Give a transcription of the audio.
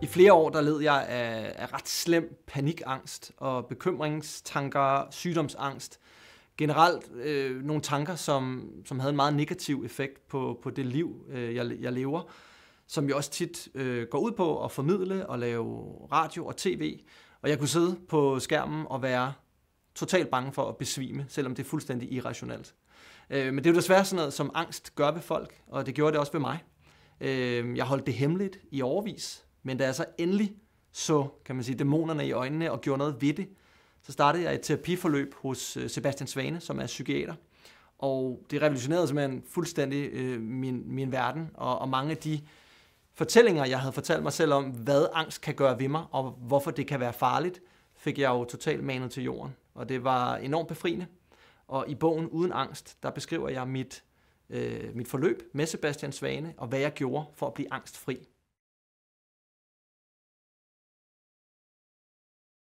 I flere år der led jeg af, af ret slem panikangst og bekymringstanker, sygdomsangst. Generelt øh, nogle tanker, som, som havde en meget negativ effekt på, på det liv, øh, jeg, jeg lever, som jeg også tit øh, går ud på at formidle og lave radio og tv. Og jeg kunne sidde på skærmen og være totalt bange for at besvime, selvom det er fuldstændig irrationelt. Øh, men det er jo desværre sådan noget, som angst gør ved folk, og det gjorde det også ved mig. Øh, jeg holdt det hemmeligt i overvis, men da jeg så endelig så, kan man sige, dæmonerne i øjnene og gjorde noget ved det, så startede jeg et terapiforløb hos øh, Sebastian Svane, som er psykiater. Og det revolutionerede simpelthen fuldstændig øh, min, min verden, og, og mange af de fortællinger, jeg havde fortalt mig selv om, hvad angst kan gøre ved mig, og hvorfor det kan være farligt, fik jeg jo totalt manet til jorden. Og det var enormt befriende. Og i bogen Uden angst, der beskriver jeg mit, øh, mit forløb med Sebastian Svane, og hvad jeg gjorde for at blive angstfri.